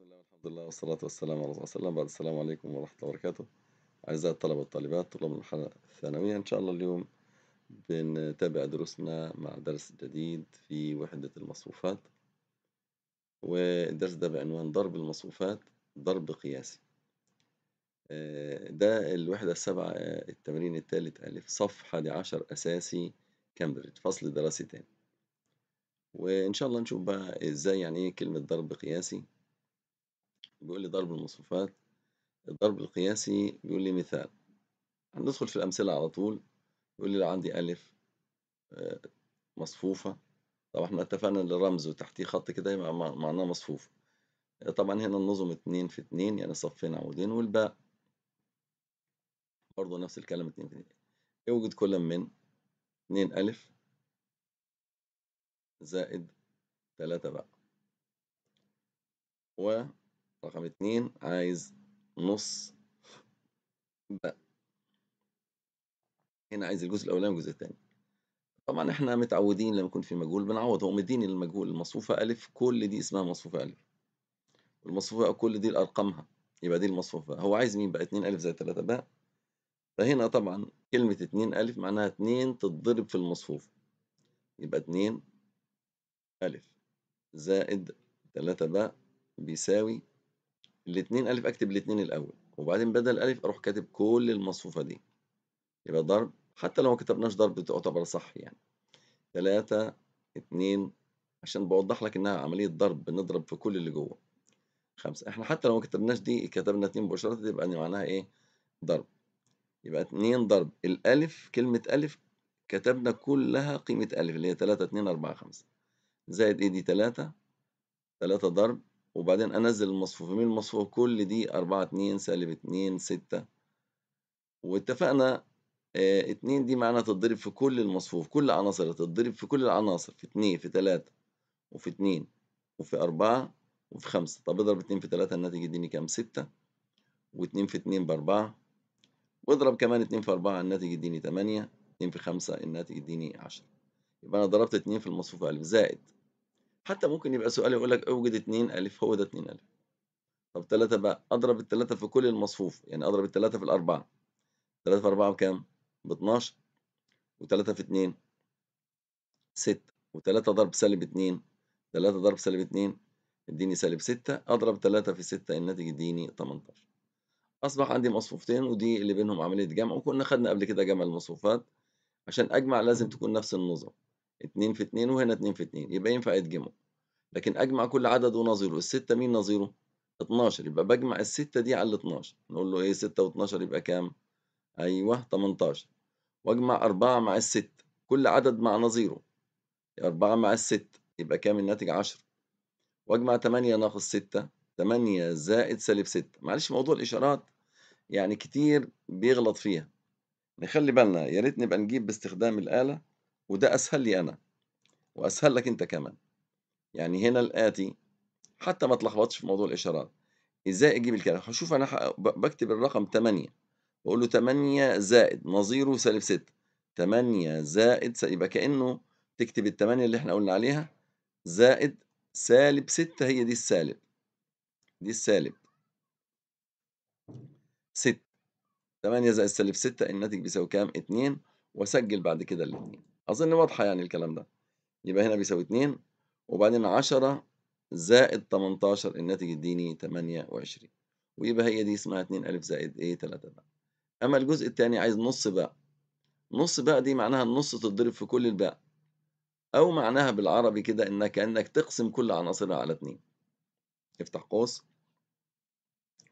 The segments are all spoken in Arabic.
بسم الله والحمد لله والصلاة والسلام على رسول الله وسلم بعد السلام عليكم ورحمة الله وبركاته أعزائي الطلبة والطالبات طلاب المرحلة الثانوية إن شاء الله اليوم بنتابع دروسنا مع درس جديد في وحدة المصفوفات والدرس ده بعنوان ضرب المصفوفات ضرب قياسي آه، ده الوحدة السبعة آه، التمرين الثالث ألف صف 11 أساسي كامبريدج فصل دراسي تاني وإن شاء الله نشوف بقى إزاي يعني إيه كلمة ضرب قياسي بيقول لي ضرب المصفوفات الضرب القياسي بيقول لي مثال هندخل في الأمثلة على طول بيقول لي لو عندي ألف آه، مصفوفة طبعا احنا اتفقنا ان الرمز وتحتيه خط كده يبقى معناه مصفوفة آه، طبعا هنا النظم اتنين في اتنين يعني صفين عمودين والباء برضه نفس الكلام اتنين في اتنين يوجد كل من اتنين ألف زائد تلاتة باء و رقم اتنين عايز نص باء هنا عايز الجزء الاولاني والجزء الثاني طبعا احنا متعودين لما يكون في مجهول بنعوض هو مديني المجهول المصفوفه الف كل دي اسمها مصفوفه الف والمصفوفه كل دي الارقامها يبقى دي المصفوفه هو عايز مين بقى 2 الف زائد 3 باء فهنا طبعا كلمه 2 الف معناها 2 تتضرب في المصفوفه يبقى 2 الف زائد 3 باء بيساوي الاثنين ألف أكتب الاثنين الأول وبعدين بدل ألف أروح كاتب كل المصفوفة دي يبقى ضرب حتى لو ما كتبناش ضرب تعتبر صح يعني ثلاثة اثنين عشان بوضح لك إنها عملية ضرب بنضرب في كل اللي جوه خمسة احنا حتى لو ما كتبناش دي كتبنا اثنين مباشرة يبقى معناها إيه ضرب يبقى اثنين ضرب الألف كلمة ألف كتبنا كلها قيمة ألف اللي هي تلاتة اتنين أربعة خمسة زائد إيه دي تلاتة تلاتة ضرب وبعدين انزل المصفوفة من المصفوفة كل دي أربعة اتنين سالب اتنين ستة واتفقنا اه اتنين دي معناها تتضرب في كل المصفوف كل عناصر تتضرب في كل العناصر في اتنين في تلاتة وفي اتنين وفي أربعة وفي خمسة طب اضرب اتنين في تلاتة الناتج يديني كام ستة واتنين في اتنين بأربعة واضرب كمان اتنين في أربعة الناتج يديني تمانية اتنين في خمسة الناتج يديني عشرة يبقى أنا ضربت اتنين في المصفوفة ألف زائد حتى ممكن يبقى سؤال يقول لك اوجد 2 ألف هو ده 2 ألف طب 3 بقى أضرب ال 3 في كل المصفوف يعني أضرب ال 3 في الأربعة 3 في 4 بكام؟ ب 12 و3 في 2 6 و3 ضرب سالب 2 3 ضرب سالب 2 اديني سالب 6 أضرب 3 في 6 الناتج اديني 18 أصبح عندي مصفوفتين ودي اللي بينهم عملية جمع وكنا خدنا قبل كده جمع المصفوفات عشان أجمع لازم تكون نفس النظام 2 في 2 وهنا 2 في 2 يبقى ينفع أدجمه لكن أجمع كل عدد ونظيره الستة مين نظيره؟ 12 يبقى بجمع الستة دي على ال 12 نقول له إيه 6 و12 يبقى كام؟ أيوه 18 وأجمع 4 مع الستة كل عدد مع نظيره 4 مع الستة يبقى كام الناتج 10 واجمع 8 ناقص 6 8 زائد سالب 6 معلش موضوع الإشارات يعني كتير بيغلط فيها نخلي بالنا يا ريت نبقى نجيب باستخدام الآلة وده أسهل لي أنا وأسهل لك أنت كمان يعني هنا الآتي حتى ما تلخبطش في موضوع الإشارات إزاي أجيب الكلام هشوف أنا بكتب الرقم 8 بقول له 8 زائد نظيره سالب 6 8 زائد يبقى كأنه تكتب ال 8 اللي احنا قلنا عليها زائد سالب 6 هي دي السالب دي السالب 6 8 زائد سالب 6 الناتج بيساوي كام؟ 2 وسجل بعد كده الاثنين أظن واضحة يعني الكلام ده يبقى هنا بيساوي 2 وبعدين 10 زائد 18 الناتج يديني 28 ويبقى هي دي اسمها 2 ألف زائد إيه 3 بقى أما الجزء الثاني عايز نص باء نص باء دي معناها النص تتضرب في كل الباء أو معناها بالعربي كده إنك كأنك تقسم كل عناصرها على 2 افتح قوس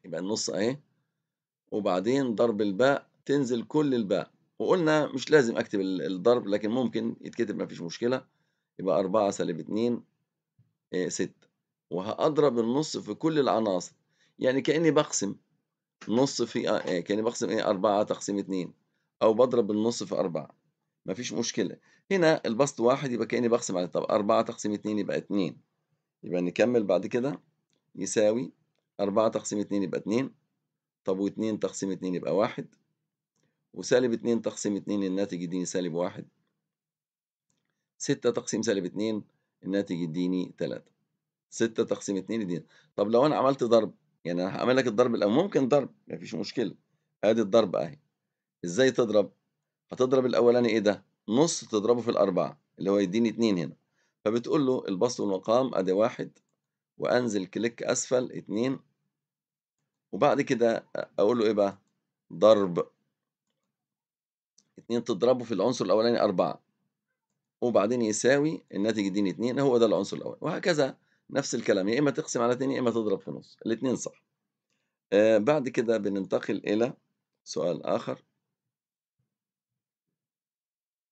يبقى النص أهي وبعدين ضرب الباء تنزل كل الباء وقلنا مش لازم اكتب الضرب لكن ممكن يتكتب ما فيش مشكلة يبقى أربعة سالب اتنين آه، ستة وهأضرب النص في كل العناصر يعني كأني بقسم نص في آه, آه، كأني بقسم ايه أربعة تقسيم اتنين أو بضرب النص في أربعة مفيش مشكلة هنا البسط واحد يبقى كأني بقسم عليه طب أربعة تقسيم اتنين يبقى اتنين يبقى نكمل بعد كده يساوي أربعة تقسيم اتنين يبقى اتنين طب واتنين تقسيم اتنين يبقى واحد وسالب 2 تقسيم 2 الناتج يديني سالب 1 6 تقسيم سالب 2 الناتج يديني 3 6 تقسيم 2 يديني طب لو انا عملت ضرب يعني انا هعمل لك الضرب الاول ممكن ضرب مفيش مشكله ادي الضرب اهي ازاي تضرب هتضرب الاولاني ايه ده نص تضربه في الاربعه اللي هو يديني 2 هنا فبتقول له البسط والمقام ادي 1 وانزل كليك اسفل 2 وبعد كده اقول له ايه بقى ضرب 2 تضربه في العنصر الأولاني 4 وبعدين يساوي الناتج يديني 2 هو ده العنصر الأول وهكذا نفس الكلام يا إما تقسم على 2 يا إما تضرب في نص الاتنين صح آه بعد كده بننتقل إلى سؤال آخر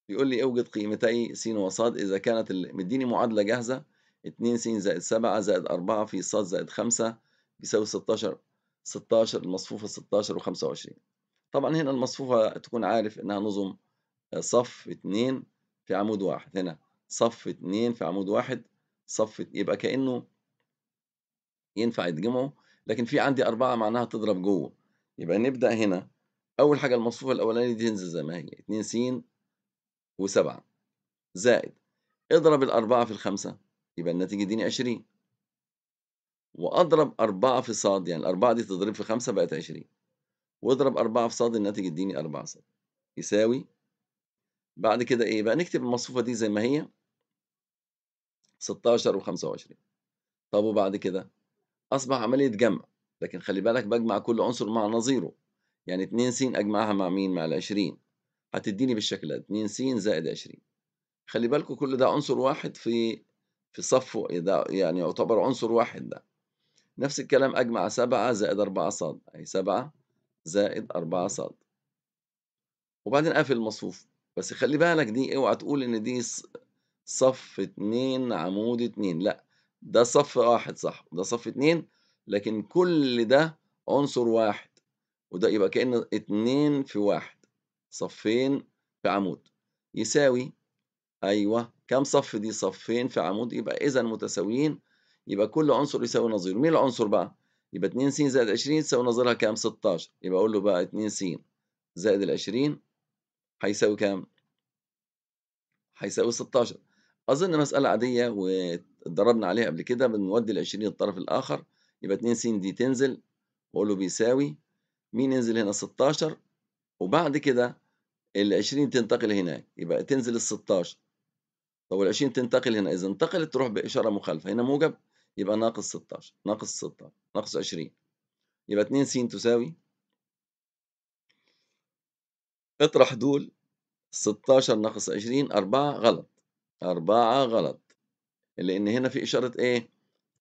بيقول لي اوجد قيمتي س وصاد إذا كانت مديني معادلة جاهزة 2 س زائد 7 زائد 4 في ص زائد 5 بيساوي 16 16 المصفوفة 16 و25 طبعا هنا المصفوفة تكون عارف إنها نظم آه، صف اتنين في عمود واحد هنا صف اتنين في عمود واحد صف يبقى كأنه ينفع يتجمعوا لكن في عندي أربعة معناها تضرب جوه يبقى نبدأ هنا أول حاجة المصفوفة الأولانية دي تنزل زي ما هي اتنين س وسبعة زائد اضرب الأربعة في الخمسة يبقى النتيجة اديني عشرين وأضرب أربعة في صاد يعني الأربعة دي تضرب في خمسة بقت عشرين واضرب 4 في صاد الناتج يديني 4 صاد يساوي بعد كده ايه بقى نكتب المصفوفه دي زي ما هي 16 و25 طب وبعد كده اصبح عمليه جمع لكن خلي بالك بجمع كل عنصر مع نظيره يعني 2 س اجمعها مع مين مع ال20 هتديني بالشكل ده 2 س زائد 20 خلي بالكوا كل ده عنصر واحد في في صفه ده يعني يعتبر عنصر واحد ده نفس الكلام اجمع 7 زائد 4 ص اي 7 زائد 4 صاد وبعدين قافل المصفوف بس خلي بالك دي اوعى تقول ان دي صف 2 عمود 2 لا ده صف واحد صح وده صف 2 لكن كل ده عنصر واحد وده يبقى كأن 2 في 1 صفين في عمود يساوي ايوه كم صف دي صفين في عمود يبقى اذا متساويين يبقى كل عنصر يساوي نظيره مين العنصر بقى يبقى 2 س زائد 20 تساوي نظرها كام 16 يبقى اقول له بقى 2 س زائد ال 20 هيساوي كام هيساوي 16 اظن مساله عاديه واتدربنا عليها قبل كده بنودي ال 20 للطرف الاخر يبقى 2 س دي تنزل واقول له بيساوي مين ينزل هنا 16 وبعد كده ال 20 تنتقل هناك يبقى تنزل ال 16 طب ال 20 تنتقل هنا اذا انتقلت تروح باشاره مخالفه هنا موجب يبقى ناقص 16 ناقص 16 ناقص 20 يبقى 2 س تساوي اطرح دول 16 ناقص 20 4 غلط 4 غلط لأن هنا في إشارة إيه؟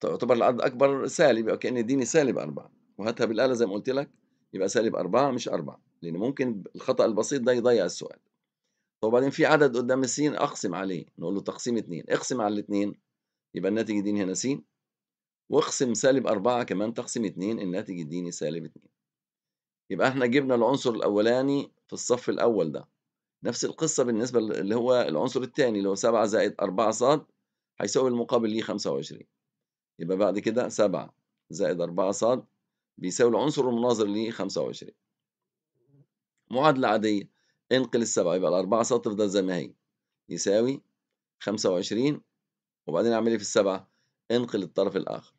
تعتبر العدد أكبر سالب يبقى كأن يديني سالب 4 وهاتها بالآلة زي ما قلت لك يبقى سالب 4 مش 4 لأن ممكن الخطأ البسيط ده يضيع السؤال طب وبعدين في عدد قدام السين أقسم عليه نقول له تقسيم 2 اقسم على الاثنين يبقى الناتج يديني هنا س واخصم سالب أربعة كمان تقسم اتنين الناتج يديني سالب اتنين يبقى احنا جبنا العنصر الأولاني في الصف الأول ده نفس القصة بالنسبة اللي هو العنصر التاني اللي هو سبعة زائد أربعة صاد هيساوي المقابل ليه خمسة وعشرين يبقى بعد كده سبعة زائد أربعة صاد بيساوي العنصر المناظر ليه خمسة وعشرين معادلة عادية انقل السبعة يبقى الأربعة صاد تفضل زي ما هي يساوي خمسة وعشرين وبعدين أعمل إيه في السبعة؟ انقل الطرف الآخر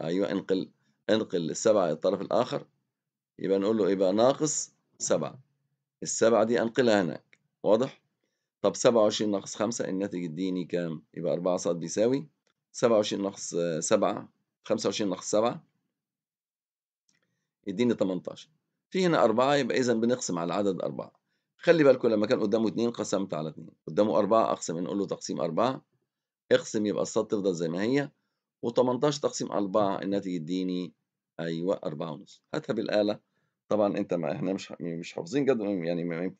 أيوة انقل انقل السبعة للطرف الآخر يبقى نقول له يبقى ناقص سبعة السبعة دي أنقلها هناك واضح؟ طب سبعة وعشرين ناقص خمسة الناتج الديني كام؟ يبقى أربعة صاد بيساوي سبعة وعشرين ناقص آه، سبعة خمسة وعشرين ناقص سبعة يديني 18 في هنا أربعة يبقى إذا بنقسم على العدد أربعة خلي بالكم لما كان قدامه اتنين قسمت على اتنين قدامه أربعة أقسم نقول له تقسيم أربعة اقسم يبقى الصاد تفضل زي ما هي و18 تقسيم 4 الناتج يديني ايوه 4 ونص هاتها بالآلة طبعا انت ما احنا مش مش حافظين جدول يعني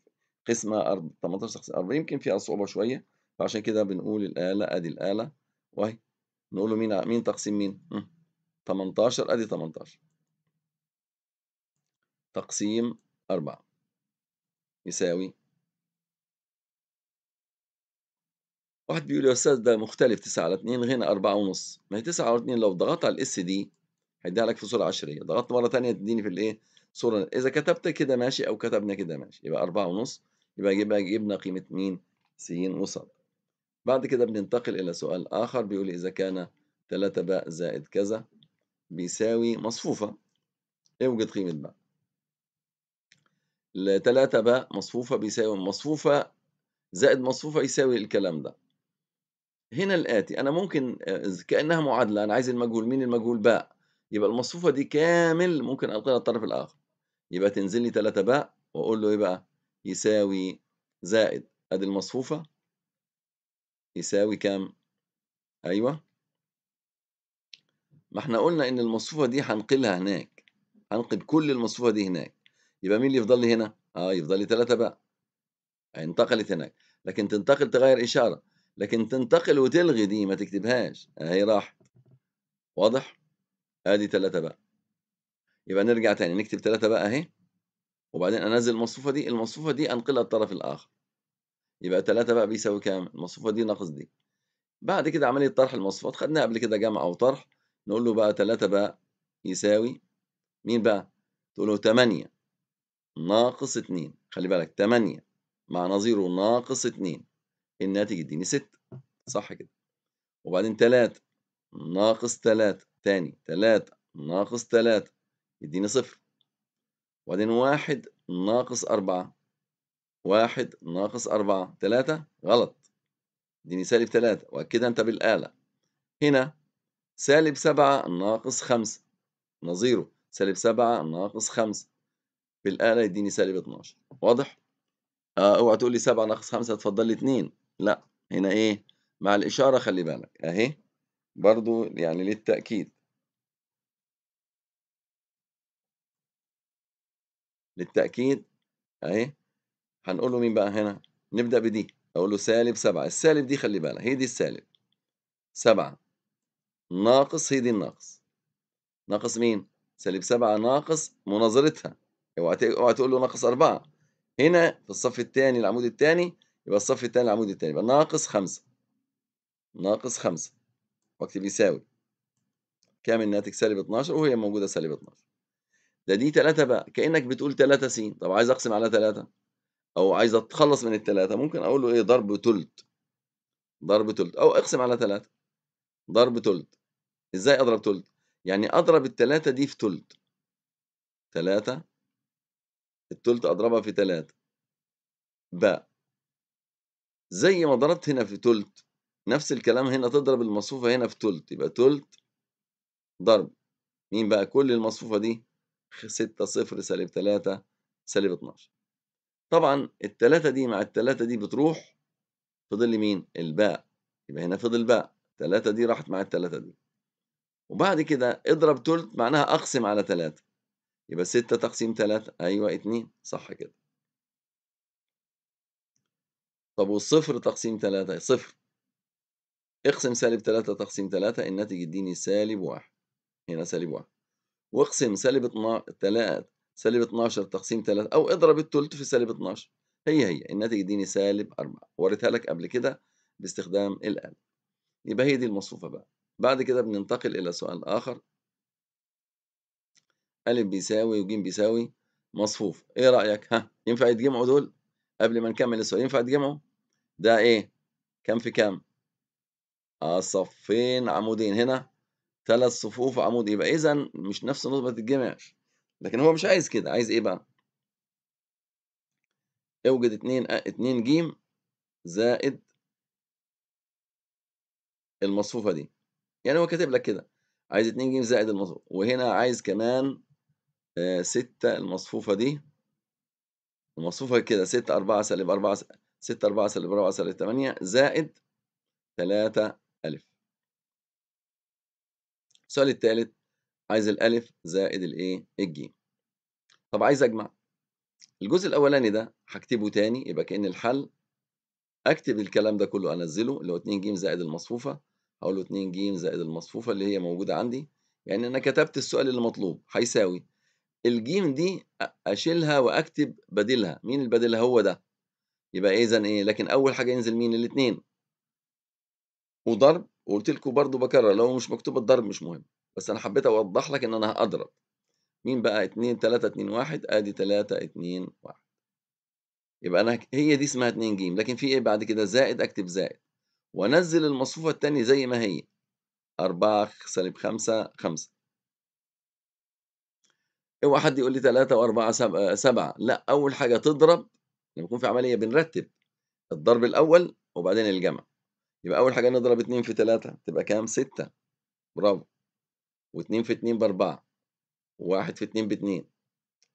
قسمة 18 تقسيم 4 يمكن فيها صعوبة شوية فعشان كده بنقول الآلة ادي الآلة واهي نقول له مين مين تقسيم مين؟ 18 ادي 18 تقسيم 4 يساوي واحد بيقول يا استاذ ده مختلف 9 على 2 هنا 4 ونص ما هي 9 على 2 لو ضغطت على الاس دي هيديها لك في صوره عشريه ضغطت مره ثانيه تديني في الايه صوره اذا كتبت كده ماشي او كتبنا كده ماشي يبقى 4 ونص يبقى يبقى جبنا قيمه مين س وص بعد كده بننتقل الى سؤال اخر بيقول اذا كان 3 ب زائد كذا بيساوي مصفوفه اوجد قيمه ب 3 ب مصفوفه بيساوي مصفوفه زائد مصفوفه يساوي الكلام ده هنا الآتي أنا ممكن آه، كأنها معادلة أنا عايز المجهول مين المجهول باء يبقى المصفوفة دي كامل ممكن ألقيها للطرف الآخر يبقى تنزل لي 3 باء وأقول له إيه بقى يساوي زائد أدي المصفوفة يساوي كام؟ أيوه ما احنا قلنا إن المصفوفة دي هنقلها هناك هنقل كل المصفوفة دي هناك يبقى مين اللي يفضل لي هنا؟ أه يفضل لي 3 باء انتقلت هناك لكن تنتقل تغير إشارة لكن تنتقل وتلغي دي ما تكتبهاش اهي راحت واضح ادي ثلاثة بقى يبقى نرجع تاني نكتب ثلاثة بقى اهي وبعدين انزل المصفوفه دي المصفوفه دي انقلها الطرف الاخر يبقى ثلاثة بقى بيساوي كام المصفوفه دي ناقص دي بعد كده عمليه طرح المصفوفات خدناها قبل كده جمع او طرح نقول له بقى ثلاثة بقى يساوي مين بقى تقول له 8 ناقص 2 خلي بالك 8 مع نظيره ناقص 2 الناتج يديني 6 صح كده وبعدين 3 ناقص 3 تاني 3 ناقص 3 يديني 0 وبعدين 1 ناقص 4 1 ناقص 4 3 غلط يديني سالب 3 وأكدها أنت بالآلة هنا سالب 7 ناقص 5 نظيره سالب 7 ناقص 5 بالآلة يديني سالب 12 واضح؟ آه، اوعى تقول لي 7 ناقص 5 اتفضل لي 2 لا هنا ايه مع الاشاره خلي بالك اهي برضو يعني للتاكيد للتاكيد اهي هنقول له مين بقى هنا نبدا بدي اقول له سالب سبعة السالب دي خلي بالك هي دي السالب سبعة ناقص هي دي الناقص ناقص مين سالب سبعة ناقص مناظرتها اوعى اوعى تقول له ناقص أربعة هنا في الصف الثاني العمود الثاني يبقى الصف الثاني العمود الثاني يبقى ناقص خمسة ناقص خمسة واكتب يساوي كام الناتج سالب 12 وهي موجودة سالب 12 ده دي 3 بقى كأنك بتقول 3 س طب عايز أقسم على 3 أو عايز أتخلص من التلاتة ممكن أقول له إيه ضرب ثلث ضرب ثلث أو أقسم على 3 ضرب ثلث إزاي أضرب ثلث؟ يعني أضرب التلاتة دي في ثلث 3 الثلث أضربها في 3 بقى زي ما ضربت هنا في تلت نفس الكلام هنا تضرب المصفوفة هنا في تلت يبقى تلت ضرب مين بقى كل المصفوفة دي ستة صفر سالب تلاتة سالب اتناشر طبعا التلاتة دي مع التلاتة دي بتروح فضل مين الباء يبقى هنا فضل باء التلاتة دي راحت مع التلاتة دي وبعد كده اضرب تلت معناها اقسم على تلاتة يبقى ستة تقسيم تلاتة ايوه اتنين صح كده طب والصفر تقسيم ثلاثة صفر اقسم سالب ثلاثة تقسيم ثلاثة الناتج يديني سالب واحد هنا سالب واحد واقسم سالب اتنا تلاتة سالب اتناشر تقسيم ثلاثة أو اضرب التلت في سالب اتناشر هي هي الناتج يديني سالب أربعة وريتها لك قبل كده باستخدام الآلة يبقى هي دي المصفوفة بقى بعد كده بننتقل إلى سؤال آخر أ بيساوي وج بيساوي مصفوف إيه رأيك ها ينفع يتجمعوا دول؟ قبل ما نكمل السؤال ينفع تجمعه ده ايه كام في كام اه صفين عمودين هنا ثلاث صفوف عمود يبقى اذا مش نفس النص ما تتجمعش لكن هو مش عايز كده عايز ايه بقى اوجد اتنين اتنين جيم زائد المصفوفه دي يعني هو كاتب لك كده عايز اتنين جيم زائد المصفوفه وهنا عايز كمان آه، ستة المصفوفه دي المصفوفة كده 6 4 سالب 4 6 4 سالب 4 سالب 8 زائد 3 ألف السؤال الثالث عايز الألف زائد الإيه؟ الجيم طب عايز أجمع الجزء الأولاني ده هكتبه تاني يبقى كأن الحل أكتب الكلام ده كله أنزله اللي هو 2 جيم زائد المصفوفة هقول له 2 جيم زائد المصفوفة اللي هي موجودة عندي يعني أنا كتبت السؤال اللي مطلوب هيساوي الجيم دي اشيلها واكتب بديلها مين البديل هو ده يبقى اذا ايه لكن اول حاجه ينزل مين الاثنين وضرب وقلت لكم برده بكرر لو مش مكتوب الضرب مش مهم بس انا حبيت اوضح لك ان انا هضرب مين بقى 2 3 2 1 ادي 3 2 1 يبقى انا هي دي اسمها 2 ج لكن في ايه بعد كده زائد اكتب زائد وانزل المصفوفه الثانيه زي ما هي 4 سالب 5 5 اوعى حد يقول لي 3 و4 7 لا اول حاجه تضرب لما يكون في عمليه بنرتب الضرب الاول وبعدين الجمع يبقى اول حاجه نضرب 2 في 3 تبقى كام 6 برافو و2 في 2 ب 4 و1 في 2 ب 2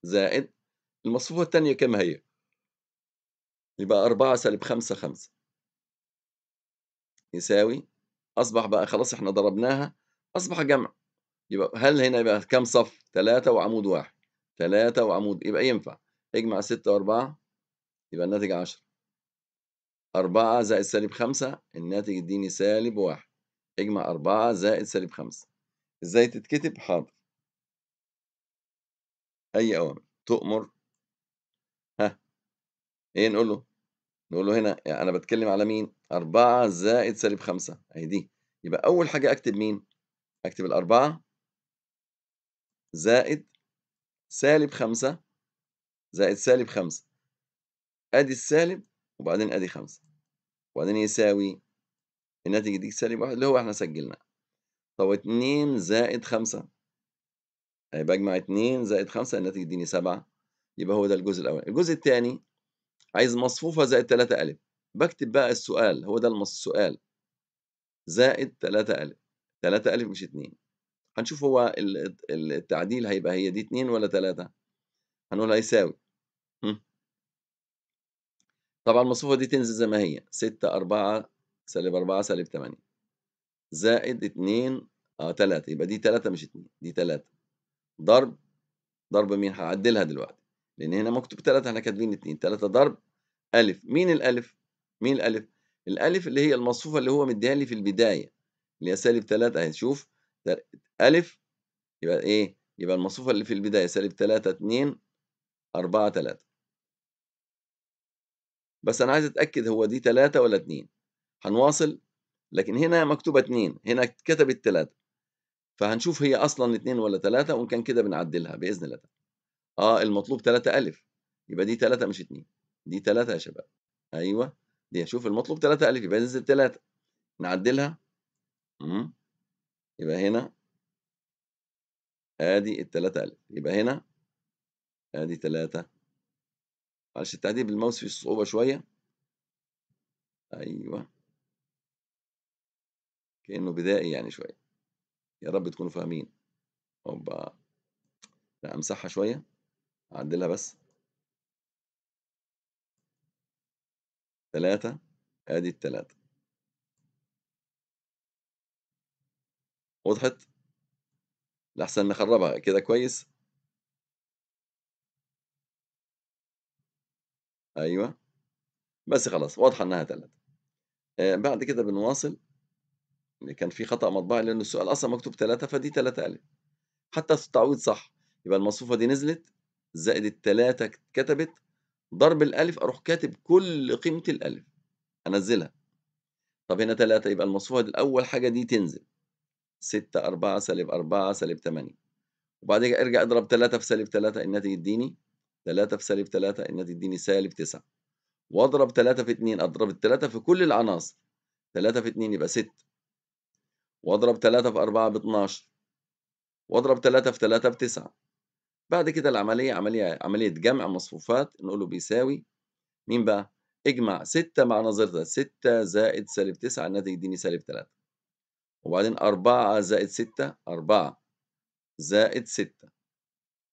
زائد المصفوفه الثانيه كام هي يبقى 4 سالب 5 5 يساوي اصبح بقى خلاص احنا ضربناها اصبح جمع يبقى هل هنا يبقى كام صف؟ ثلاثة وعمود واحد ثلاثة وعمود يبقى ينفع اجمع ستة وأربعة يبقى الناتج عشرة أربعة زائد سالب خمسة الناتج يديني سالب واحد اجمع أربعة زائد سالب خمسة ازاي تتكتب؟ حاضر أي أوامر تؤمر ها ايه نقول له؟ نقول له هنا يعني أنا بتكلم على مين؟ أربعة زائد سالب خمسة أهي دي يبقى أول حاجة أكتب مين؟ أكتب الأربعة زائد سالب خمسة زائد سالب خمسة أدي السالب وبعدين أدي خمسة وبعدين يساوي الناتج دي سالب واحد اللي هو احنا سجلناه طب اتنين زائد خمسة هيبقى أجمع اتنين زائد خمسة الناتج يديني سبعة يبقى هو ده الجزء الأول الجزء الثاني عايز مصفوفة زائد تلاتة ألف بكتب بقى السؤال هو ده السؤال زائد تلاتة ألف تلاتة ألف مش اتنين هنشوف هو التعديل هيبقى هي دي اتنين ولا تلاتة هنقول هيساوي طبعا المصفوفة دي تنزل زي ما هي ستة أربعة سالب أربعة سالب تمانية زائد اتنين اه تلاتة يبقى دي تلاتة مش اتنين دي تلاتة ضرب ضرب مين هعدلها دلوقتي لأن هنا مكتوب تلاتة احنا كاتبين اتنين تلاتة ضرب ألف مين الألف؟ مين الألف؟ الألف اللي هي المصفوفة اللي هو مديها لي في البداية اللي هي سالب تلاتة أهي شوف ألف يبقى إيه؟ يبقى المصفوفة اللي في البداية سالب تلاتة اتنين أربعة تلاتة بس أنا عايز أتأكد هو دي تلاتة ولا اتنين؟ هنواصل لكن هنا مكتوبة اتنين هنا اتكتبت تلاتة فهنشوف هي أصلا اتنين ولا تلاتة وإن كان كده بنعدلها بإذن الله آه المطلوب تلاتة ألف يبقى دي تلاتة مش اتنين دي تلاتة يا شباب أيوه دي شوف المطلوب تلاتة ألف يبقى ننزل تلاتة نعدلها مم. يبقى هنا ادي التلاتة الف يبقى هنا ادي تلاتة معلش التعديل بالماوس فيه صعوبة شوية ايوه كأنه بدائي يعني شوية يا رب تكونوا فاهمين اوبا لا امسحها شوية اعدلها بس تلاتة ادي التلاتة وضحت لحسن نخربها كده كويس ايوه بس خلاص واضحه انها ثلاثة بعد كده بنواصل كان في خطا مطبعي لان السؤال اصلا مكتوب ثلاثة فدي ثلاثة الف حتى التعويض صح يبقى المصفوفه دي نزلت زائد الثلاثة كتبت ضرب الالف اروح كاتب كل قيمه الالف انزلها طب هنا ثلاثة يبقى المصفوفه دي الاول حاجه دي تنزل 6 4 سالب 4 سالب 8 وبعد كده ارجع اضرب 3 في سالب 3 الناتج يديني 3 في سالب 3 الناتج يديني سالب 9 واضرب 3 في 2 اضرب ال 3 في كل العناصر 3 في 2 يبقى 6 واضرب 3 في 4 ب 12 واضرب 3 في 3 ب 9 بعد كده العملية عملية عملية جمع مصفوفات نقوله بيساوي مين بقى؟ اجمع 6 مع نظرتها 6 زائد سالب 9 الناتج يديني سالب 3 وبعدين أربعة زائد ستة أربعة زائد ستة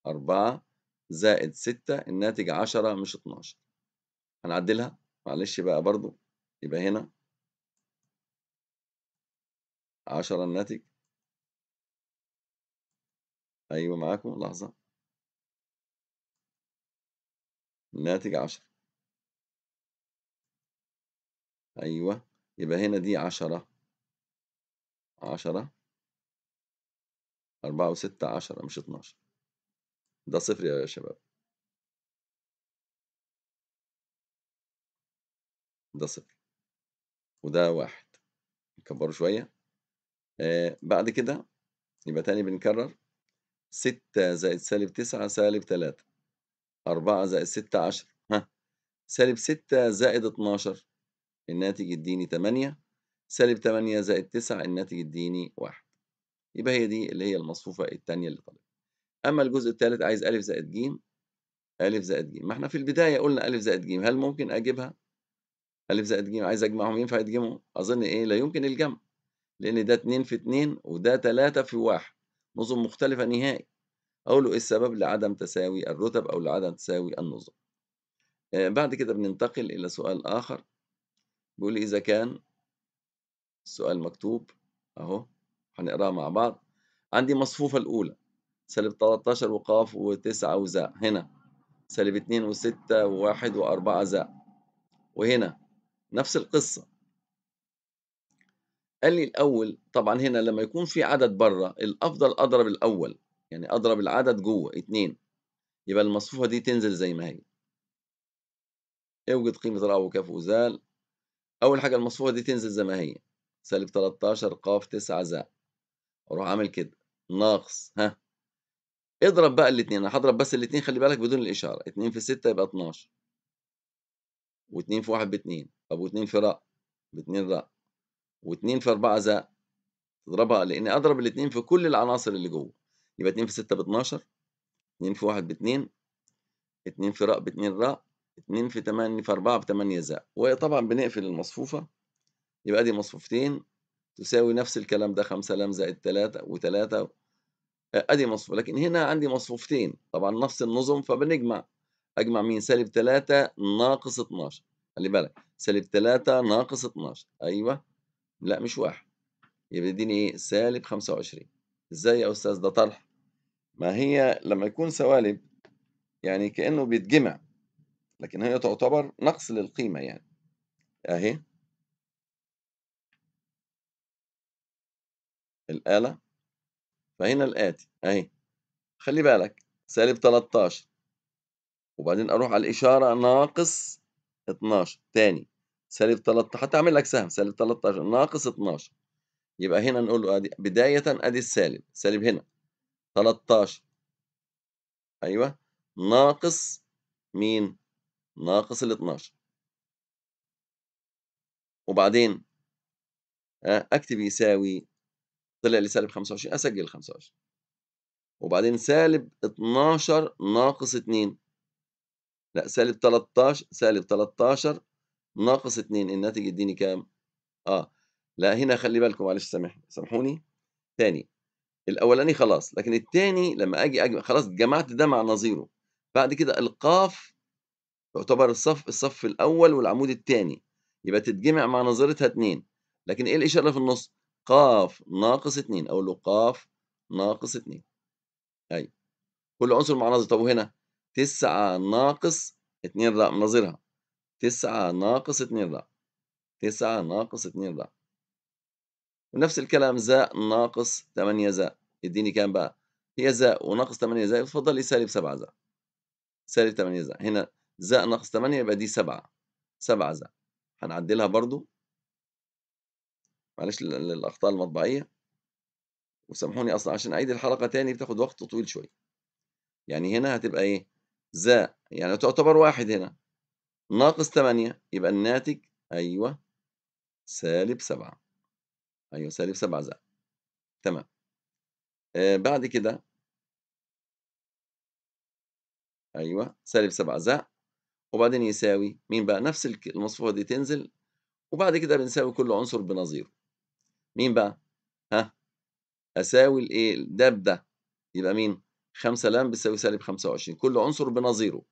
أربعة زائد ستة الناتج عشرة مش اتناشر هنعدلها معلش بقى برضو يبقى هنا عشرة الناتج أيوة معاكم لحظة الناتج عشرة أيوة يبقى هنا دي عشرة عشرة أربعة وستة عشرة مش اتناشر ده صفر يا شباب ده صفر وده واحد نكبره شوية آه بعد كده يبقى تاني بنكرر ستة زائد سالب تسعة سالب تلاتة أربعة زائد ستة عشر ها سالب ستة زائد اتناشر الناتج يديني تمانية سالب 8 زائد 9 الناتج الديني 1 يبقى هي دي اللي هي المصفوفة الثانية اللي طلبت أما الجزء الثالث عايز ألف زائد ج ألف زائد ج ما احنا في البداية قلنا ألف زائد ج هل ممكن أجيبها؟ ألف زائد ج عايز أجمعهم ينفع يتجمعوا؟ أظن إيه لا يمكن الجمع لأن ده 2 في 2 وده 3 في 1 نظم مختلفة نهائي أقول له إيه السبب لعدم تساوي الرتب أو لعدم تساوي النظم آه، بعد كده بننتقل إلى سؤال آخر بيقول إذا كان السؤال مكتوب أهو هنقراه مع بعض عندي مصفوفة الأولى سالب 13 وقاف و9 وزاء هنا سالب 2 و6 و1 و4 زاء وهنا نفس القصة قال لي الأول طبعا هنا لما يكون في عدد بره الأفضل أضرب الأول يعني أضرب العدد جوه 2 يبقى المصفوفة دي تنزل زي ما هي اوجد قيمة راء وكاف وزال أول حاجة المصفوفة دي تنزل زي ما هي سالب 13 ق 9 ز اروح عامل كده ناقص ها اضرب بقى الاثنين انا هضرب بس الاثنين خلي بالك بدون الاشاره 2 في 6 يبقى 12 و2 في 1 ب 2 طب و2 في ر ب 2 ر و2 في 4 ز اضربها لان اضرب الاثنين في كل العناصر اللي جوه يبقى 2 في 6 ب 12 2 في 1 ب 2 2 في ر ب 2 ر 2 في 8 في 4 ب 8 ز وطبعا بنقفل المصفوفه يبقى دي مصفوفتين تساوي نفس الكلام ده 5 لام زائد 3 و3 آه، ادي مصفوف لكن هنا عندي مصفوفتين طبعا نفس النظم فبنجمع اجمع مين سالب 3 ناقص 12 خلي بالك سالب 3 ناقص 12 ايوه لا مش واحد يبقى يديني ايه سالب 25 ازاي يا استاذ ده طرح ما هي لما يكون سوالب يعني كانه بيتجمع لكن هي تعتبر نقص للقيمه يعني اهي الآلة فهنا الآتي أهي خلي بالك سالب 13 وبعدين أروح على الإشارة ناقص 12 تاني سالب 13 حتى أعمل لك سهم سالب 13 ناقص 12 يبقى هنا نقول له أدي بداية أدي السالب سالب هنا 13 أيوه ناقص مين؟ ناقص ال 12 وبعدين أكتب يساوي طلع لي سالب 25 اسجل 25 وبعدين سالب 12 ناقص 2 لا سالب 13 سالب 13 ناقص 2 الناتج يديني كام؟ اه لا هنا خلي بالكم معلش سامح سامحوني ثاني الاولاني خلاص لكن الثاني لما اجي اجمع خلاص جمعت ده مع نظيره بعد كده القاف يعتبر الصف الصف الاول والعمود الثاني يبقى تتجمع مع نظيرتها اثنين لكن ايه الاشاره في النص؟ قاف ناقص 2 اقول له قاف ناقص 2 اي طيب. كل عنصر مع نظير طب وهنا 9 ناقص 2 رقم نظيرها 9 ناقص 2 رقم 9 ناقص 2 رقم ونفس الكلام زاء ناقص 8 زاء اديني كام بقى هي زاء وناقص 8 زاء اتفضل لي سالب 7 زاء سالب 8 زاء هنا زاء ناقص 8 يبقى دي 7 7 زاء هنعدلها برضو معلش للاخطاء المطبعيه وسامحوني اصلا عشان اعيد الحلقه تاني بتاخد وقت طويل شويه يعني هنا هتبقى ايه ذا يعني تعتبر واحد هنا ناقص 8 يبقى الناتج ايوه سالب 7 ايوه سالب 7 ذا تمام آه بعد كده ايوه سالب 7 ذا وبعدين يساوي مين بقى نفس المصفوفه دي تنزل وبعد كده بنساوي كل عنصر بنظيره مين بقى ها اساوي الايه ده بده يبقى مين 5 لام بتساوي سالب 25 كل عنصر بنظيره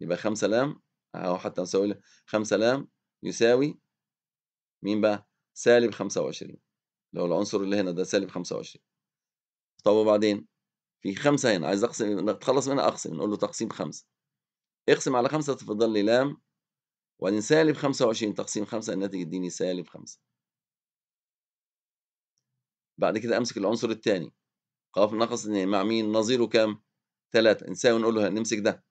يبقى 5 لام او حتى نساوي 5 لام يساوي مين بقى سالب 25 لو العنصر اللي هنا ده سالب 25 طب وبعدين في 5 هنا عايز اقسم نتخلص منها اقسم نقول له تقسيم 5 اقسم على 5 تفضل لي لام وبعدين سالب 25 تقسيم 5 الناتج يديني سالب 5 بعد كده امسك العنصر الثاني قاف ناقص مع مين نظيره كام ثلاثة نساوي نقول له نمسك ده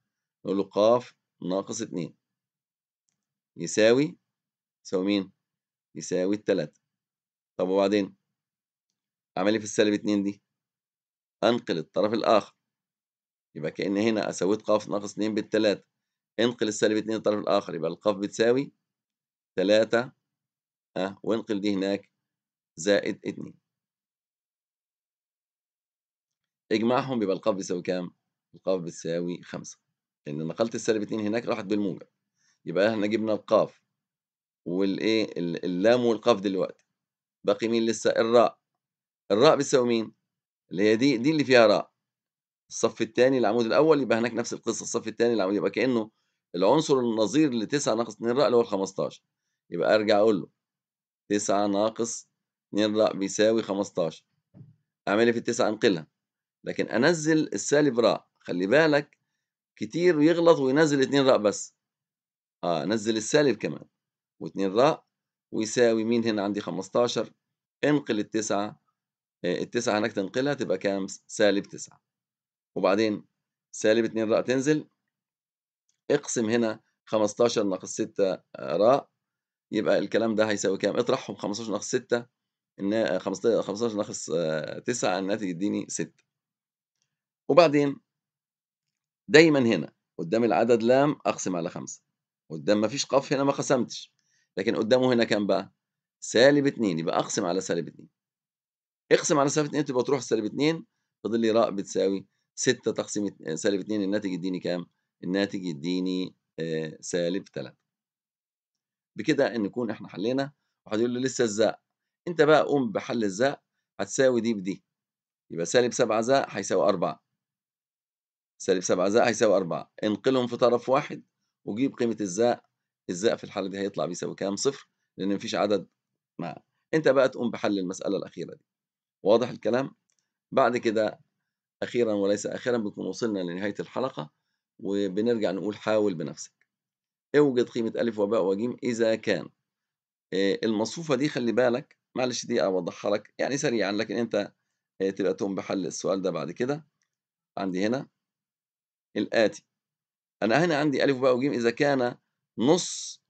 نقول له قاف ناقص اثنين يساوي يساوي مين يساوي الثلاثة طب وبعدين اعمل ايه في السالب اثنين دي انقل الطرف الاخر يبقى كأن هنا أسويت قاف ناقص اثنين بالتلاتة انقل السالب اثنين للطرف الآخر يبقى القاف بتساوي ثلاثة أه وانقل دي هناك زائد اثنين اجمعهم يبقى القاب بيساوي كام؟ القاف بتساوي خمسة لأن نقلت السالب اتنين هناك راحت بالموجب يبقى احنا جبنا القاف والإيه اللام والقاف دلوقتي باقي مين لسه الراء الراء بتساوي مين؟ اللي هي دي دي اللي فيها راء الصف الثاني العمود الأول يبقى هناك نفس القصة الصف الثاني العمود يبقى كأنه العنصر النظير ل 9 ناقص 2 راء اللي هو ال 15 يبقى أرجع أقول له 9 ناقص 2 راء بيساوي 15 أعمل لي إيه في التسعة أنقلها لكن انزل السالب راء خلي بالك كتير يغلط وينزل اتنين راء بس اه نزل السالب كمان واتنين راء ويساوي مين هنا عندي 15 انقل التسعة آه، التسعة هناك تنقلها تبقى كام سالب تسعة وبعدين سالب اتنين راء تنزل اقسم هنا 15 ناقص 6 آه، راء يبقى الكلام ده هيساوي كام اطرحهم 15 ناقص 6 15 آه، ناقص 9 الناتج يديني 6 وبعدين دايما هنا قدام العدد لام أقسم على خمسة قدام ما فيش قف هنا ما قسمتش لكن قدامه هنا كام بقى سالب 2 يبقى أقسم على سالب 2 اقسم على سالب 2 تبقى تروح سالب 2 فاضل لي راء بتساوي 6 تقسيم آه، سالب 2 الناتج يديني كام الناتج يديني آه، سالب 3 بكده ان نكون احنا حلينا واحد يقول له لسه الزق انت بقى قوم بحل الزق هتساوي دي بدي يبقى سالب 7 زق هيساوي 4 سالب 7 زائد هيساوي 4 انقلهم في طرف واحد وجيب قيمه الزاء الزاء في الحاله دي هيطلع بيساوي كام صفر لان مفيش عدد مع انت بقى تقوم بحل المساله الاخيره دي واضح الكلام بعد كده اخيرا وليس اخرا بنكون وصلنا لنهايه الحلقه وبنرجع نقول حاول بنفسك اوجد قيمه الف وباء وجيم اذا كان آه، المصفوفه دي خلي بالك معلش دي اوضحها لك يعني سريعا لكن انت آه، تبقى تقوم بحل السؤال ده بعد كده عندي هنا الآتي أنا هنا عندي ألف باء وجيم إذا كان نص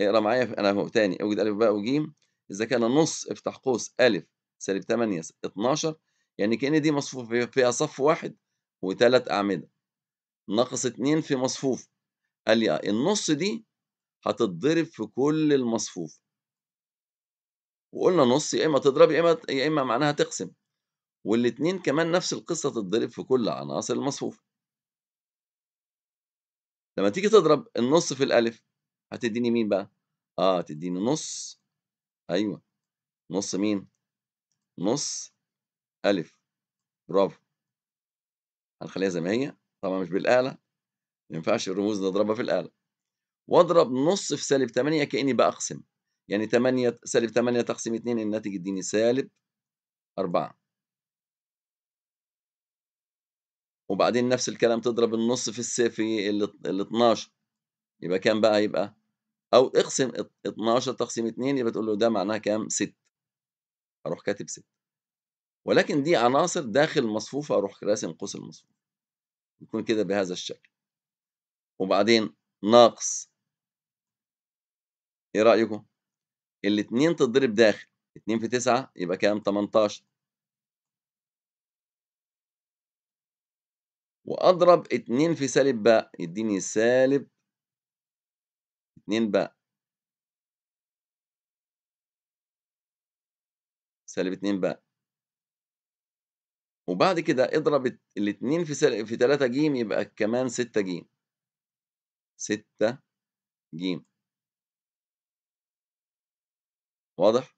اقرا معايا أنا تاني أوجد ألف باء وجيم إذا كان نص افتح قوس ألف سالب 8 12 يعني كأن دي مصفوف فيها صف واحد وثلاث أعمدة ناقص اتنين في مصفوف قال لي آه، النص دي هتتضرب في كل المصفوف وقلنا نص يا إما تضرب يا إما يا إما معناها تقسم والاتنين كمان نفس القصة تتضرب في كل عناصر المصفوف لما تيجي تضرب النص في الالف هتديني مين بقى اه تديني نص ايوه نص مين نص الف برافو هنخليها زي ما هي طبعا مش بالاله ما ينفعش الرموز نضربها في الاله واضرب نص في سالب 8 كاني بقسم يعني 8 سالب 8 تقسيم 2 الناتج يديني سالب 4 وبعدين نفس الكلام تضرب النص في في ال 12 يبقى كام بقى يبقى او اقسم 12 تقسيم 2 يبقى تقول له ده معناها كام 6 اروح كاتب 6 ولكن دي عناصر داخل المصفوفه اروح راسم قوس المصفوفه يكون كده بهذا الشكل وبعدين ناقص ايه رايكم الاتنين تتضرب داخل 2 في 9 يبقى كام 18 واضرب 2 في سالب ب يديني سالب 2 ب سالب 2 ب وبعد كده اضرب الاتنين في سالب في 3 ج يبقى كمان 6 ج 6 ج واضح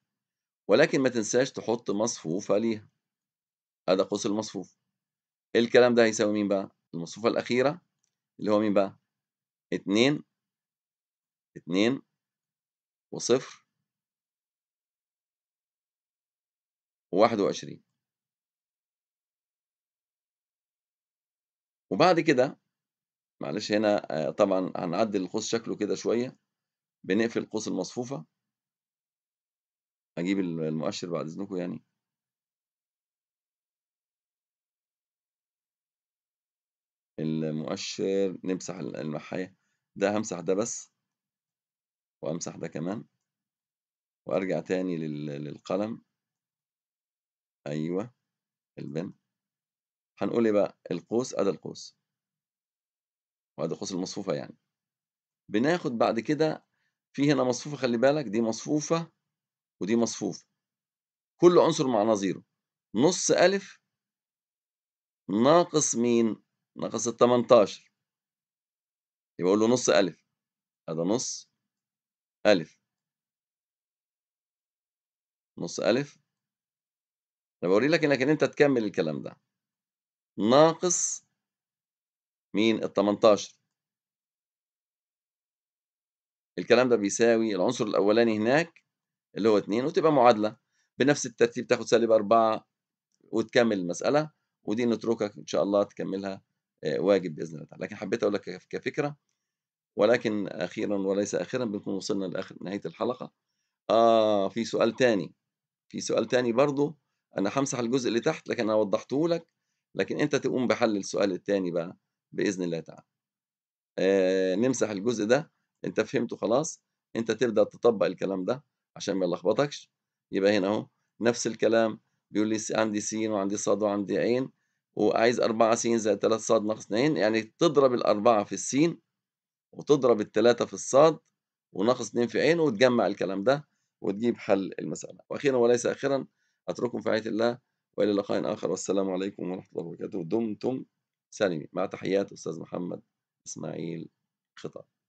ولكن ما تنساش تحط مصفوفة ليها هذا قوس المصفوف الكلام ده هيساوي مين بقى المصفوفة الأخيرة اللي هو مين بقى اتنين اتنين وصفر وواحد وعشرين وبعد كده معلش هنا آه، طبعا هنعدل القوس شكله كده شوية بنقفل قوس المصفوفة أجيب المؤشر بعد إذنكم يعني المؤشر نمسح المحاية ده همسح ده بس وامسح ده كمان وارجع تاني للقلم ايوه البن هنقول ايه بقى القوس ادي القوس وادي قوس المصفوفه يعني بناخد بعد كده في هنا مصفوفه خلي بالك دي مصفوفه ودي مصفوفه كل عنصر مع نظيره نص الف ناقص مين ناقص ال 18 يبقى أقول له نص ألف هذا نص ألف نص ألف أنا بوري لك إنك أنت تكمل الكلام ده ناقص مين ال 18 الكلام ده بيساوي العنصر الأولاني هناك اللي هو 2 وتبقى معادلة بنفس الترتيب تاخد سالب 4 وتكمل المسألة ودي نتركك إن شاء الله تكملها آه، واجب باذن الله تعالى لكن حبيت اقول لك كفكره ولكن اخيرا وليس اخيرا بنكون وصلنا لاخر نهايه الحلقه اه في سؤال تاني في سؤال تاني برضه انا همسح الجزء اللي تحت لكن انا وضحته لك لكن انت تقوم بحل السؤال التاني بقى باذن الله تعالى آه نمسح الجزء ده انت فهمته خلاص انت تبدا تطبق الكلام ده عشان ما يلخبطكش يبقى هنا اهو نفس الكلام بيقول لي عندي سين وعندي صاد وعندي عين وعايز 4 س زائد 3 ص ناقص 2 يعني تضرب ال 4 في السين وتضرب ال 3 في الصاد وناقص 2 في عين وتجمع الكلام ده وتجيب حل المسألة وأخيرا وليس آخرا أترككم في رعاية الله وإلى لقاء آخر والسلام عليكم ورحمة الله وبركاته دمتم سالمين مع تحيات أستاذ محمد إسماعيل خطاب